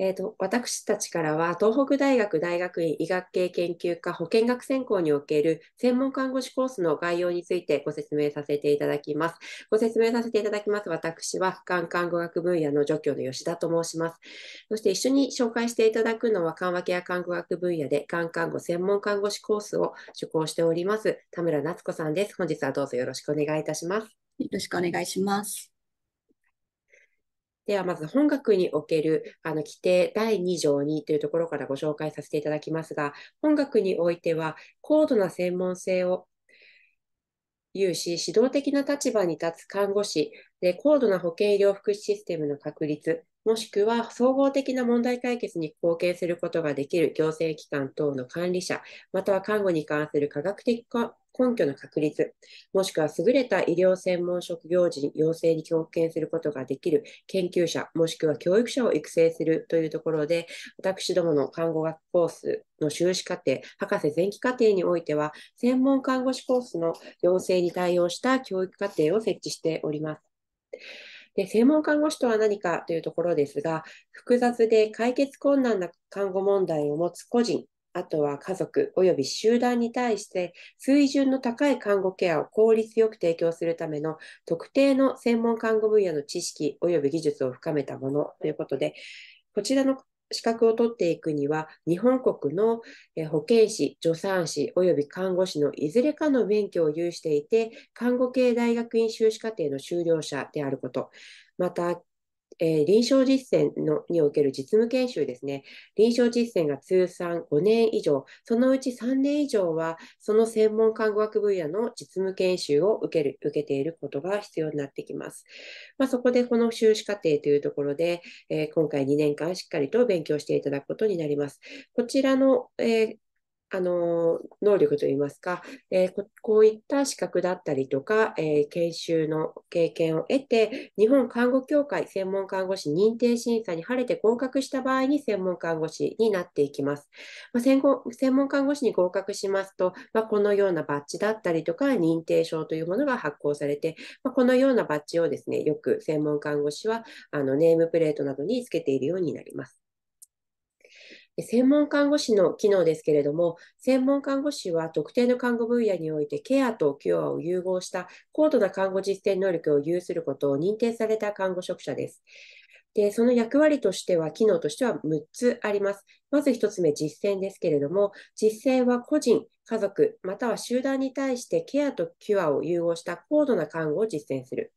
えーと、私たちからは東北大学大学院医学系研究科保健学専攻における専門看護師コースの概要についてご説明させていただきます。ご説明させていただきます。私はがん看護学分野の助教の吉田と申します。そして一緒に紹介していただくのは緩和ケア看護学分野でがん看護専門看護師コースを受講しております田村夏子さんです。本日はどうぞよろしくお願いいたします。よろしくお願いします。ではまず本学におけるあの規定第2条2というところからご紹介させていただきますが、本学においては高度な専門性を有し、指導的な立場に立つ看護師で、高度な保健医療福祉システムの確立、もしくは総合的な問題解決に貢献することができる行政機関等の管理者、または看護に関する科学的根拠の確立、もしくは優れた医療専門職業時に要請に貢献することができる研究者、もしくは教育者を育成するというところで、私どもの看護学コースの修士課程、博士前期課程においては、専門看護師コースの要請に対応した教育課程を設置しております。で専門看護師とは何かというところですが、複雑で解決困難な看護問題を持つ個人、あとは家族及び集団に対して水準の高い看護ケアを効率よく提供するための特定の専門看護分野の知識及び技術を深めたものということで、こちらの資格を取っていくには、日本国の保健師、助産師及び看護師のいずれかの免許を有していて、看護系大学院修士課程の修了者であること、またえー、臨床実践のにおける実務研修ですね、臨床実践が通算5年以上、そのうち3年以上は、その専門看護学分野の実務研修を受ける受けていることが必要になってきます。まあ、そこで、この修士課程というところで、えー、今回2年間しっかりと勉強していただくことになります。こちらの、えーあの能力といいますか、えー、こういった資格だったりとか、えー、研修の経験を得て、日本看護協会専門看護師認定審査に晴れて合格した場合に専門看護師になっていきます。まあ、専門看護師に合格しますと、まあ、このようなバッジだったりとか、認定証というものが発行されて、まあ、このようなバッジをですね、よく専門看護師はあのネームプレートなどにつけているようになります。専門看護師の機能ですけれども、専門看護師は特定の看護分野においてケアとキュアを融合した高度な看護実践能力を有することを認定された看護職者です。で、その役割としては、機能としては6つあります。まず1つ目、実践ですけれども、実践は個人、家族、または集団に対してケアとキュアを融合した高度な看護を実践する。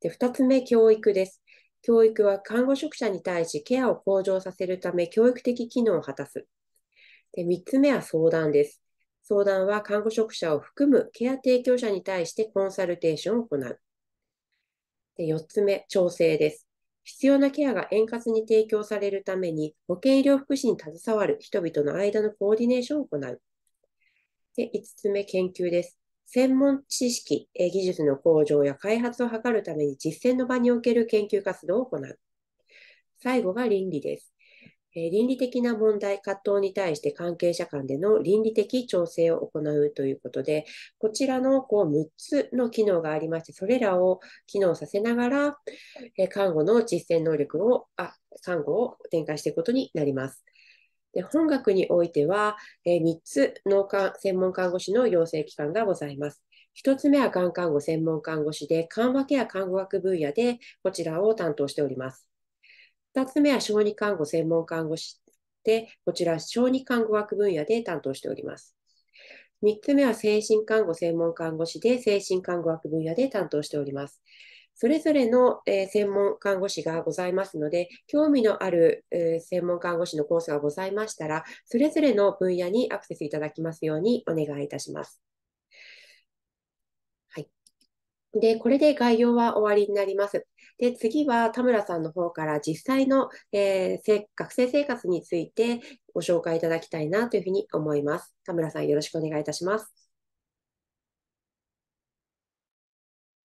で2つ目、教育です。教育は看護職者に対しケアを向上させるため教育的機能を果たす。で3つ目は相談です。相談は看護職者を含むケア提供者に対してコンサルテーションを行う。で4つ目、調整です。必要なケアが円滑に提供されるために保健医療福祉に携わる人々の間のコーディネーションを行う。で5つ目、研究です。専門知識、技術の向上や開発を図るために実践の場における研究活動を行う。最後が倫理です。倫理的な問題、葛藤に対して関係者間での倫理的調整を行うということで、こちらのこう6つの機能がありまして、それらを機能させながら、看護の実践能力を、あ、看護を展開していくことになります。で本学においては、え3つ脳幹専門看護師の養成機関がございます。1つ目はがん看護専門看護師で、緩和ケア看護学分野でこちらを担当しております。2つ目は小児看護専門看護師で、こちら小児看護学分野で担当しております。3つ目は精神看護専門看護師で、精神看護学分野で担当しております。それぞれの、え専門看護師がございますので、興味のある、え専門看護師のコースがございましたら、それぞれの分野にアクセスいただきますようにお願いいたします。はい。で、これで概要は終わりになります。で、次は田村さんの方から実際の、えー、学生生活についてご紹介いただきたいなというふうに思います。田村さんよろしくお願いいたします。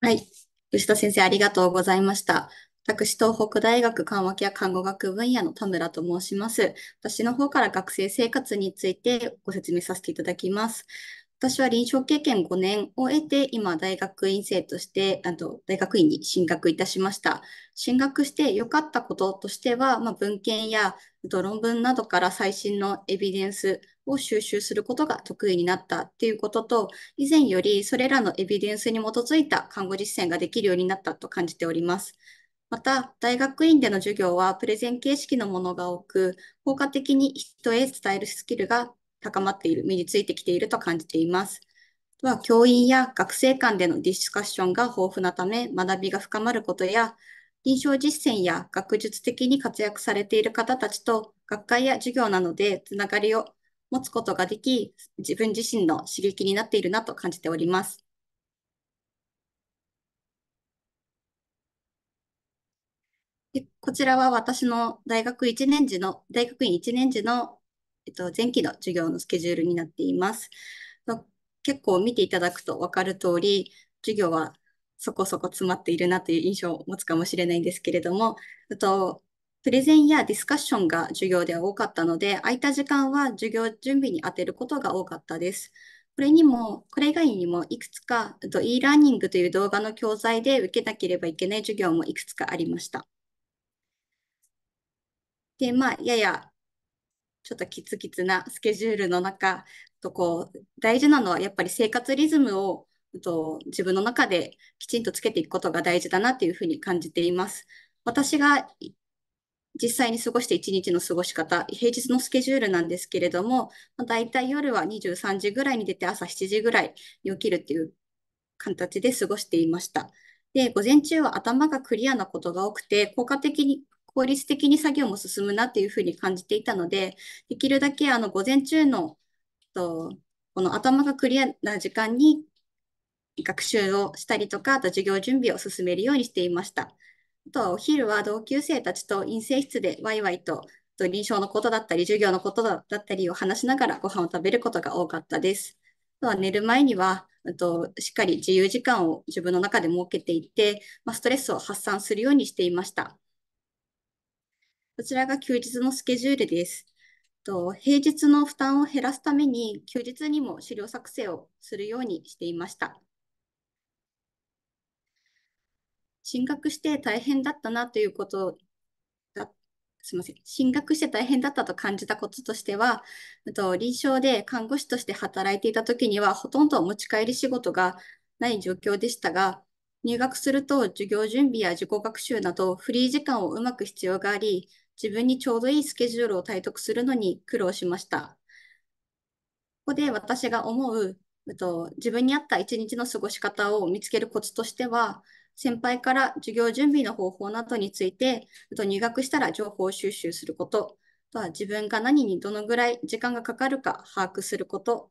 はい。吉田先生、ありがとうございました。私、東北大学緩和ケア看護学分野の田村と申します。私の方から学生生活についてご説明させていただきます。私は臨床経験5年を得て、今、大学院生として、あと大学院に進学いたしました。進学して良かったこととしては、まあ、文献やと論文などから最新のエビデンスを収集することが得意になったっていうことと、以前よりそれらのエビデンスに基づいた看護実践ができるようになったと感じております。また、大学院での授業はプレゼン形式のものが多く、効果的に人へ伝えるスキルが高まっている、身についてきていると感じています。は教員や学生間でのディスカッションが豊富なため、学びが深まることや、臨床実践や学術的に活躍されている方たちと学会や授業などでつながりを持つことができ、自分自身の刺激になっているなと感じております。でこちらは私の大学1年時の、大学院1年時の、えっと、前期の授業のスケジュールになっています。結構見ていただくとわかる通り、授業はそこそこ詰まっているなという印象を持つかもしれないんですけれども、あと、プレゼンやディスカッションが授業では多かったので、空いた時間は授業準備に充てることが多かったです。これにも、これ以外にもいくつか、e ラーニングという動画の教材で受けなければいけない授業もいくつかありました。で、まあ、やや、ちょっとキツキツなスケジュールの中、とこう、大事なのはやっぱり生活リズムをと自分の中できちんとつけていくことが大事だなというふうに感じています。私が実際に過ごして一日の過ごし方、平日のスケジュールなんですけれども、だいたい夜は23時ぐらいに出て朝7時ぐらいに起きるっていう形で過ごしていました。で、午前中は頭がクリアなことが多くて、効果的に、効率的に作業も進むなっていうふうに感じていたので、できるだけあの午前中の、この頭がクリアな時間に学習をしたりとか、あと授業準備を進めるようにしていました。あとはお昼は同級生たちと陰性室でワイワイとと臨床のことだったり、授業のことだったりを話しながらご飯を食べることが多かったです。あとは寝る前には、としっかり自由時間を自分の中で設けていて、まあ、ストレスを発散するようにしていました。こちらが休日のスケジュールです。と平日の負担を減らすために、休日にも資料作成をするようにしていました。進学して大変だったなということだ、すみません、進学して大変だったと感じたこととしては、と臨床で看護師として働いていた時には、ほとんど持ち帰り仕事がない状況でしたが、入学すると授業準備や自己学習などフリー時間をうまく必要があり、自分にちょうどいいスケジュールを体得するのに苦労しました。ここで私が思う、と自分に合った一日の過ごし方を見つけるコツとしては、先輩から授業準備の方法などについて、あと入学したら情報収集すること、あとは自分が何にどのぐらい時間がかかるか把握すること、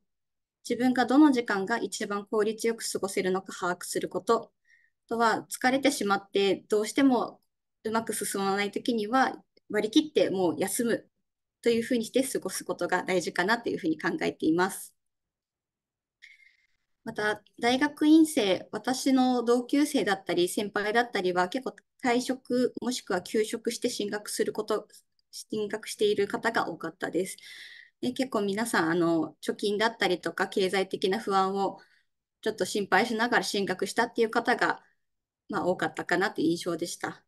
自分がどの時間が一番効率よく過ごせるのか把握すること、あとは疲れてしまってどうしてもうまく進まないときには割り切ってもう休むというふうにして過ごすことが大事かなというふうに考えています。また大学院生、私の同級生だったり先輩だったりは結構退職もしくは休職して進学すること、進学している方が多かったです。で結構皆さんあの貯金だったりとか経済的な不安をちょっと心配しながら進学したっていう方が、まあ、多かったかなという印象でした。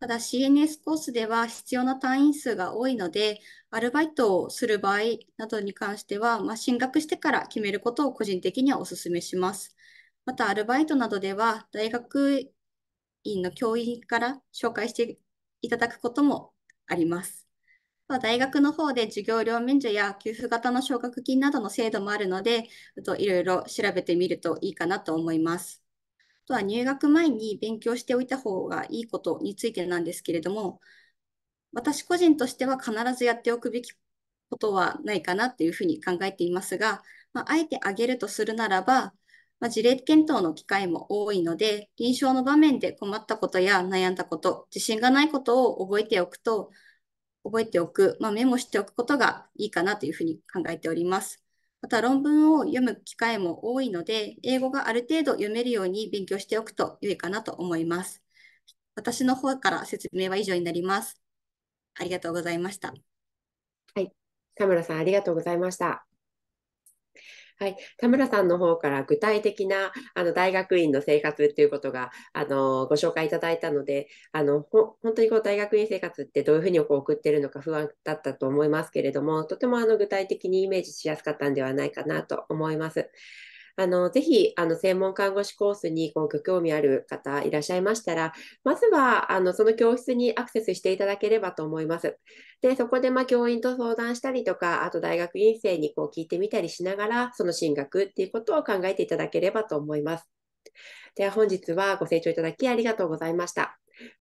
ただ CNS コースでは必要な単位数が多いので、アルバイトをする場合などに関しては、まあ、進学してから決めることを個人的にはお勧めします。また、アルバイトなどでは、大学院の教員から紹介していただくこともあります。大学の方で授業料免除や給付型の奨学金などの制度もあるので、いろいろ調べてみるといいかなと思います。とは入学前に勉強しておいた方がいいことについてなんですけれども、私個人としては必ずやっておくべきことはないかなというふうに考えていますが、まあ、あえて挙げるとするならば、まあ、事例検討の機会も多いので、臨床の場面で困ったことや悩んだこと、自信がないことを覚えておくと、覚えておく、まあ、メモしておくことがいいかなというふうに考えております。また論文を読む機会も多いので、英語がある程度読めるように勉強しておくと良いかなと思います。私の方から説明は以上になります。ありがとうございました。はい、田村さんありがとうございました。はい、田村さんの方から具体的なあの大学院の生活っていうことがあのご紹介いただいたのであの本当にこう大学院生活ってどういうふうにこう送ってるのか不安だったと思いますけれどもとてもあの具体的にイメージしやすかったんではないかなと思います。あのぜひあの専門看護師コースにご興味ある方いらっしゃいましたら、まずはあのその教室にアクセスしていただければと思います。で、そこでま教員と相談したりとか、あと大学院生にこう聞いてみたりしながら、その進学っていうことを考えていただければと思います。では本日はご清聴いただきありがとうございました。